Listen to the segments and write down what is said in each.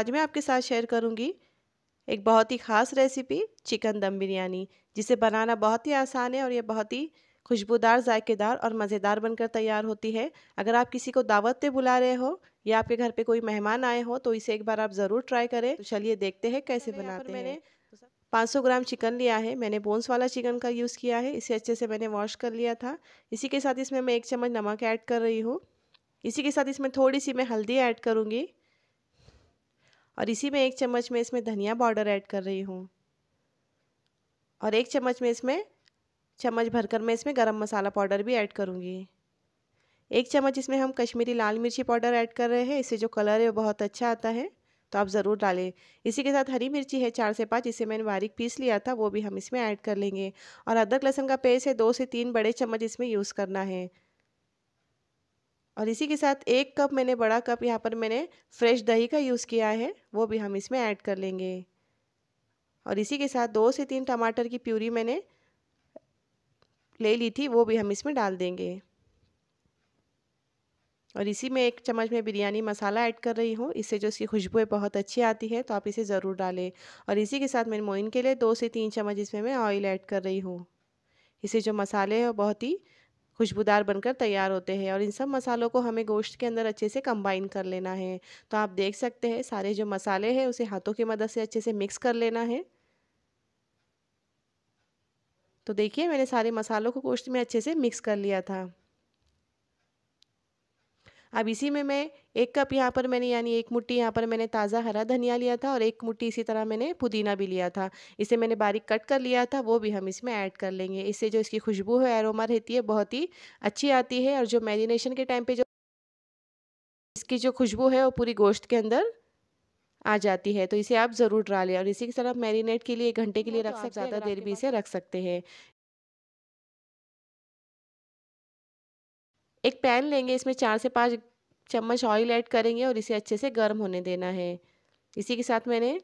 आज मैं आपके साथ शेयर करूंगी एक बहुत ही ख़ास रेसिपी चिकन दम बिरयानी जिसे बनाना बहुत ही आसान है और यह बहुत ही खुशबूदार जायकेदार और मज़ेदार बनकर तैयार होती है अगर आप किसी को दावत पे बुला रहे हो या आपके घर पे कोई मेहमान आए हो तो इसे एक बार आप ज़रूर ट्राई करें तो चलिए देखते हैं कैसे तो बनाते हैं मैंने 500 ग्राम चिकन लिया है मैंने बोन्स वाला चिकन का यूज़ किया है इसे अच्छे से मैंने वॉश कर लिया था इसी के साथ इसमें मैं एक चम्मच नमक ऐड कर रही हूँ इसी के साथ इसमें थोड़ी सी मैं हल्दी ऐड करूँगी और इसी में एक चम्मच में इसमें धनिया पाउडर ऐड कर रही हूँ और एक चम्मच में इसमें चम्मच भरकर मैं इसमें गरम मसाला पाउडर भी ऐड करूँगी एक चम्मच इसमें हम कश्मीरी लाल मिर्ची पाउडर ऐड कर रहे हैं इससे जो कलर है वो बहुत अच्छा आता है तो आप ज़रूर डालें इसी के साथ हरी मिर्ची है चार से पाँच इसे मैंने बारीक पीस लिया था वो भी हम इसमें ऐड कर लेंगे और अदरक लहसुन का पेस्ट है दो से तीन बड़े चम्मच इसमें यूज़ करना है और इसी के साथ एक कप मैंने बड़ा कप यहाँ पर मैंने फ्रेश दही का यूज़ किया है वो भी हम इसमें ऐड कर लेंगे और इसी के साथ दो से तीन टमाटर की प्यूरी मैंने ले ली थी वो भी हम इसमें डाल देंगे और इसी में एक चम्मच में बिरयानी मसाला ऐड कर रही हूँ इससे जो इसकी खुशबू बहुत अच्छी आती है तो आप इसे ज़रूर डालें और इसी के साथ मैंने मोइन के लिए दो से तीन चम्मच इसमें मैं ऑयल ऐड कर रही हूँ इसे जो मसाले हैं बहुत ही खुशबूदार बनकर तैयार होते हैं और इन सब मसालों को हमें गोश्त के अंदर अच्छे से कंबाइन कर लेना है तो आप देख सकते हैं सारे जो मसाले हैं उसे हाथों की मदद से अच्छे से मिक्स कर लेना है तो देखिए मैंने सारे मसालों को गोश्त में अच्छे से मिक्स कर लिया था अब इसी में मैं एक कप यहाँ पर मैंने यानी एक मुट्ठी यहाँ पर मैंने ताज़ा हरा धनिया लिया था और एक मुट्ठी इसी तरह मैंने पुदीना भी लिया था इसे मैंने बारीक कट कर लिया था वो भी हम इसमें ऐड कर लेंगे इससे जो इसकी खुशबू है एरोमा रहती है बहुत ही अच्छी आती है और जो मैरिनेशन के टाइम पर जो इसकी जो खुशबू है वो पूरी गोश्त के अंदर आ जाती है तो इसे आप ज़रूर डाले और इसी की तरह मैरिनेट के लिए एक घंटे के लिए रख सकते ज़्यादा देर भी इसे रख सकते हैं एक पैन लेंगे इसमें चार से पाँच चम्मच ऑयल ऐड करेंगे और इसे अच्छे से गर्म होने देना है इसी के साथ मैंने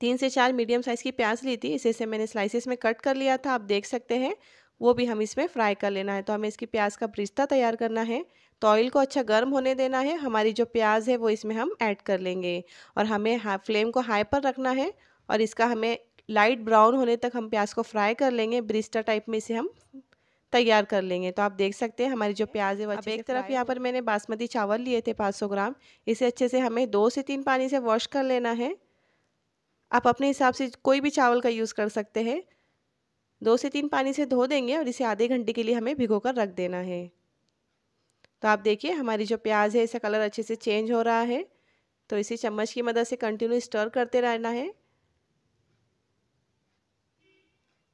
तीन से चार मीडियम साइज़ की प्याज ली थी इसे से मैंने स्लाइसेस में कट कर लिया था आप देख सकते हैं वो भी हम इसमें फ्राई कर लेना है तो हमें इसकी प्याज का ब्रिस्ता तैयार करना है तो ऑयल को अच्छा गर्म होने देना है हमारी जो प्याज है वो इसमें हम ऐड कर लेंगे और हमें हाँ, फ्लेम को हाई पर रखना है और इसका हमें लाइट ब्राउन होने तक हम प्याज को फ्राई कर लेंगे ब्रिस्टा टाइप में इसे हम तैयार कर लेंगे तो आप देख सकते हैं हमारी जो प्याज है वो अब एक तरफ यहाँ पर मैंने बासमती चावल लिए थे 500 ग्राम इसे अच्छे से हमें दो से तीन पानी से वॉश कर लेना है आप अपने हिसाब से कोई भी चावल का यूज़ कर सकते हैं दो से तीन पानी से धो देंगे और इसे आधे घंटे के लिए हमें भिगो कर रख देना है तो आप देखिए हमारी जो प्याज है इसका कलर अच्छे से चेंज हो रहा है तो इसे चम्मच की मदद से कंटिन्यू स्टर करते रहना है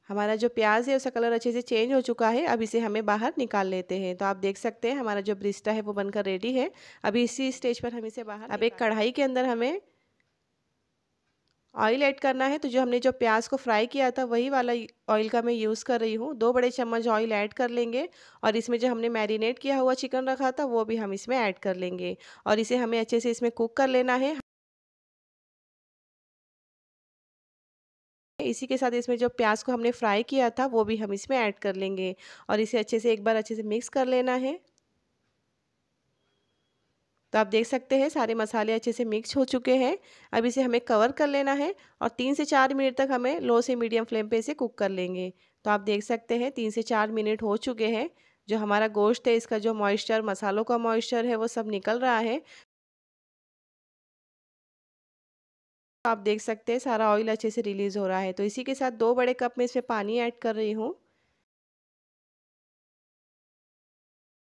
हमारा जो प्याज है उसका कलर अच्छे से चेंज हो चुका है अब इसे हमें बाहर निकाल लेते हैं तो आप देख सकते हैं हमारा जो ब्रिस्टा है वो बनकर रेडी है अभी इसी स्टेज पर हम इसे बाहर अब एक कढ़ाई के अंदर हमें ऑयल ऐड करना है तो जो हमने जो प्याज को फ्राई किया था वही वाला ऑयल का मैं यूज़ कर रही हूँ दो बड़े चम्मच ऑयल ऐड कर लेंगे और इसमें जो हमने मैरिनेट किया हुआ चिकन रखा था वो भी हम इसमें ऐड कर लेंगे और इसे हमें अच्छे से इसमें कुक कर लेना है इसी के साथ इसमें जो प्याज को हमने फ्राई किया था वो भी हम इसमें ऐड कर लेंगे और इसे अच्छे से एक बार अच्छे से मिक्स कर लेना है तो आप देख सकते हैं सारे मसाले अच्छे से मिक्स हो चुके हैं अब इसे हमें कवर कर लेना है और तीन से चार मिनट तक हमें लो से मीडियम फ्लेम पे इसे कुक कर लेंगे तो आप देख सकते हैं तीन से चार मिनट हो चुके हैं जो हमारा गोश्त है इसका जो मॉइस्चर मसालों का मॉइस्चर है वो सब निकल रहा है तो आप देख सकते हैं सारा ऑयल अच्छे से रिलीज़ हो रहा है तो इसी के साथ दो बड़े कप में इसमें पानी ऐड कर रही हूँ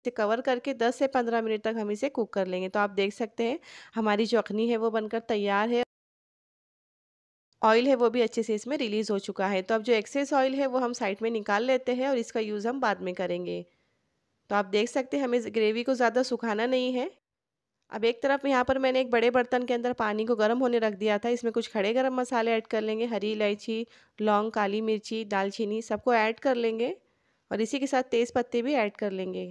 इसे कवर करके 10 से 15 मिनट तक हम इसे कुक कर लेंगे तो आप देख सकते हैं हमारी जो अखनी है वो बनकर तैयार है ऑयल है वो भी अच्छे से इसमें रिलीज़ हो चुका है तो अब जो एक्सेस ऑयल है वो हम साइड में निकाल लेते हैं और इसका यूज़ हम बाद में करेंगे तो आप देख सकते हैं हमें ग्रेवी को ज़्यादा सुखाना नहीं है अब एक तरफ यहाँ पर मैंने एक बड़े बर्तन के अंदर पानी को गर्म होने रख दिया था इसमें कुछ खड़े गर्म मसाले ऐड कर लेंगे हरी इलायची लौंग काली मिर्ची दालचीनी सबको ऐड कर लेंगे और इसी के साथ तेज़ पत्ते भी ऐड कर लेंगे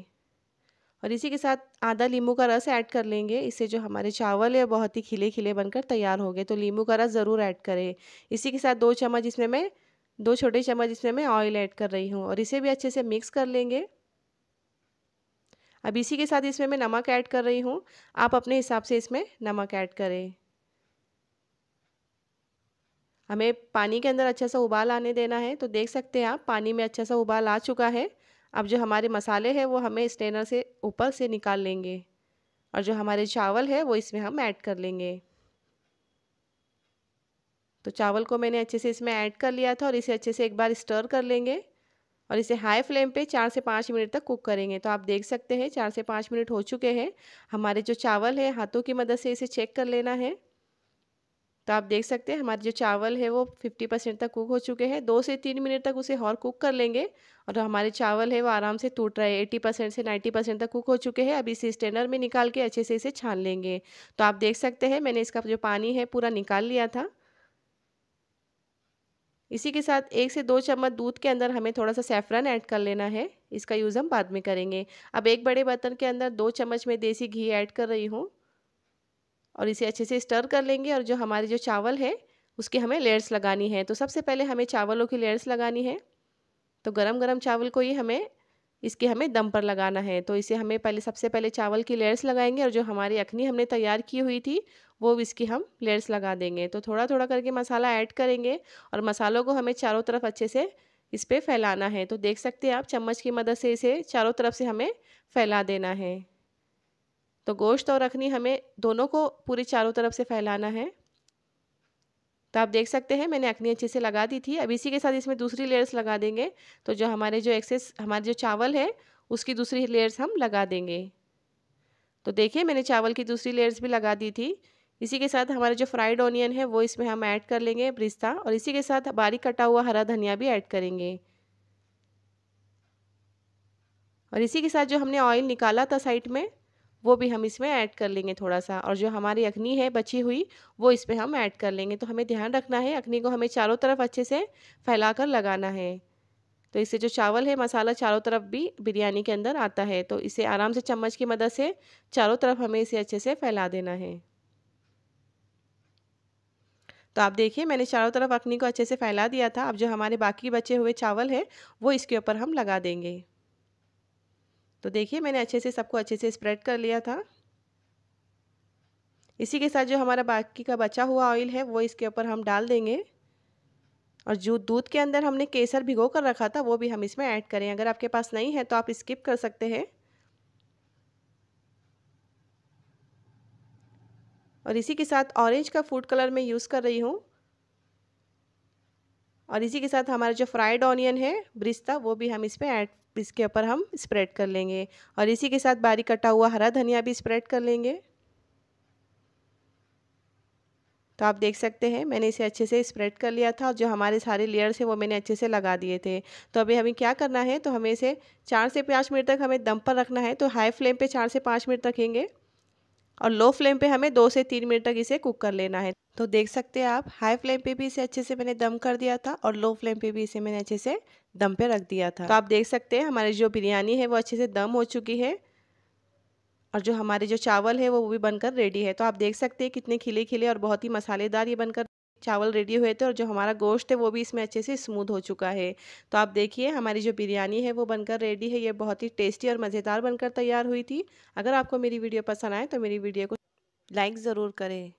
और इसी के साथ आधा नींबू का रस ऐड कर लेंगे इससे जो हमारे चावल है बहुत ही खिले खिले बनकर तैयार हो गए तो नींबू का रस ज़रूर ऐड करें इसी के साथ दो चम्मच इसमें मैं दो छोटे चम्मच इसमें मैं ऑयल ऐड कर रही हूँ और इसे भी अच्छे से मिक्स कर लेंगे अब इसी के साथ इसमें मैं नमक ऐड कर रही हूँ आप अपने हिसाब से इसमें नमक ऐड करें हमें पानी के अंदर अच्छा सा उबाल आने देना है तो देख सकते हैं आप पानी में अच्छा सा उबाल आ चुका है अब जो हमारे मसाले हैं वो हमें स्टेनर से ऊपर से निकाल लेंगे और जो हमारे चावल है वो इसमें हम ऐड कर लेंगे तो चावल को मैंने अच्छे से इसमें ऐड कर लिया था और इसे अच्छे से एक बार स्टर कर लेंगे और इसे हाई फ्लेम पे चार से पाँच मिनट तक कुक करेंगे तो आप देख सकते हैं चार से पाँच मिनट हो चुके हैं हमारे जो चावल है हाथों की मदद से इसे चेक कर लेना है तो आप देख सकते हैं हमारे जो चावल है वो 50 परसेंट तक कुक हो चुके हैं दो से तीन मिनट तक उसे और कुक कर लेंगे और हमारे चावल है वो आराम से टूट रहे हैं 80 परसेंट से 90 परसेंट तक कुक हो चुके हैं अब इसे स्टेनर में निकाल के अच्छे से इसे छान लेंगे तो आप देख सकते हैं मैंने इसका जो पानी है पूरा निकाल लिया था इसी के साथ एक से दो चम्मच दूध के अंदर हमें थोड़ा सा सेफ्रन ऐड कर लेना है इसका यूज़ हम बाद में करेंगे अब एक बड़े बर्तन के अंदर दो चम्मच में देसी घी ऐड कर रही हूँ और इसे अच्छे से स्टर कर लेंगे और जो हमारे जो चावल है उसके हमें लेयर्स लगानी है तो सबसे पहले हमें चावलों की लेयर्स लगानी है तो गरम गरम चावल को ही हमें इसके हमें दम पर लगाना है तो इसे हमें पहले सबसे पहले चावल की लेयर्स लगाएंगे और जो हमारी अखनी हमने तैयार की हुई थी वो इसकी हम लेयर्स लगा देंगे तो थोड़ा थोड़ा करके मसाला ऐड करेंगे और मसालों को हमें चारों तरफ अच्छे से इस पर फैलाना है तो देख सकते हैं आप चम्मच की मदद से इसे चारों तरफ से हमें फैला देना है तो गोश्त और अखनी हमें दोनों को पूरी चारों तरफ से फैलाना है तो आप देख सकते हैं मैंने अखनी अच्छे से लगा दी थी अब इसी के साथ इसमें दूसरी लेयर्स लगा देंगे तो जो हमारे जो एक्सेस हमारे जो चावल है उसकी दूसरी लेयर्स हम लगा देंगे तो देखिए मैंने चावल की दूसरी लेयर्स भी लगा दी थी इसी के साथ हमारे जो फ्राइड ऑनियन है वो इसमें हम ऐड कर लेंगे पिस्ता और इसी के साथ बारीक कटा हुआ हरा धनिया भी ऐड करेंगे और इसी के साथ जो हमने ऑयल निकाला था साइड में वो भी हम इसमें ऐड कर लेंगे थोड़ा सा और जो हमारी अखनी है बची हुई वो इस पर हम ऐड कर लेंगे तो हमें ध्यान रखना है अखनी को हमें चारों तरफ अच्छे से फैला कर लगाना है तो इससे जो चावल है मसाला चारों तरफ भी बिरयानी के अंदर आता है तो इसे आराम से चम्मच की मदद से चारों तरफ हमें इसे अच्छे से फैला देना है तो आप देखिए मैंने चारों तरफ अखनी को अच्छे से फैला दिया था अब जो हमारे बाकी बचे हुए चावल है वो इसके ऊपर हम लगा देंगे तो देखिए मैंने अच्छे से सबको अच्छे से स्प्रेड कर लिया था इसी के साथ जो हमारा बाकी का बचा हुआ ऑयल है वो इसके ऊपर हम डाल देंगे और जो दूध के अंदर हमने केसर भिगो कर रखा था वो भी हम इसमें ऐड करें अगर आपके पास नहीं है तो आप स्किप कर सकते हैं और इसी के साथ ऑरेंज का फूड कलर मैं यूज़ कर रही हूँ और इसी के साथ हमारा जो फ्राइड ऑनियन है ब्रिस्ता वो भी हम इसमें ऐड इसके ऊपर हम स्प्रेड कर लेंगे और इसी के साथ बारीक कटा हुआ हरा धनिया भी स्प्रेड कर लेंगे तो आप देख सकते हैं मैंने इसे अच्छे से स्प्रेड कर लिया था और जो हमारे सारे लेयर्स हैं वो मैंने अच्छे से लगा दिए थे तो अभी हमें क्या करना है तो हमें इसे चार से पाँच मिनट तक हमें दम पर रखना है तो हाई फ्लेम पे चार से पाँच मिनट रखेंगे और लो फ्लेम पे हमें दो से तीन मिनट तक इसे कुक कर लेना है तो देख सकते हैं आप हाई फ्लेम पे भी इसे अच्छे से मैंने दम कर दिया था और लो फ्लेम पे भी इसे मैंने अच्छे से दम पे रख दिया था तो आप देख सकते हैं हमारी जो बिरयानी है वो अच्छे से दम हो चुकी है और जो हमारे जो चावल है वो भी बनकर रेडी है तो आप देख सकते हैं कितने खिले खिले और बहुत ही मसालेदार ये बनकर चावल रेडी हुए थे और जो हमारा गोश्त है वो भी इसमें अच्छे से स्मूथ हो चुका है तो आप देखिए हमारी जो बिरयानी है वो बनकर रेडी है ये बहुत ही टेस्टी और मज़ेदार बनकर तैयार हुई थी अगर आपको मेरी वीडियो पसंद आए तो मेरी वीडियो को लाइक ज़रूर करें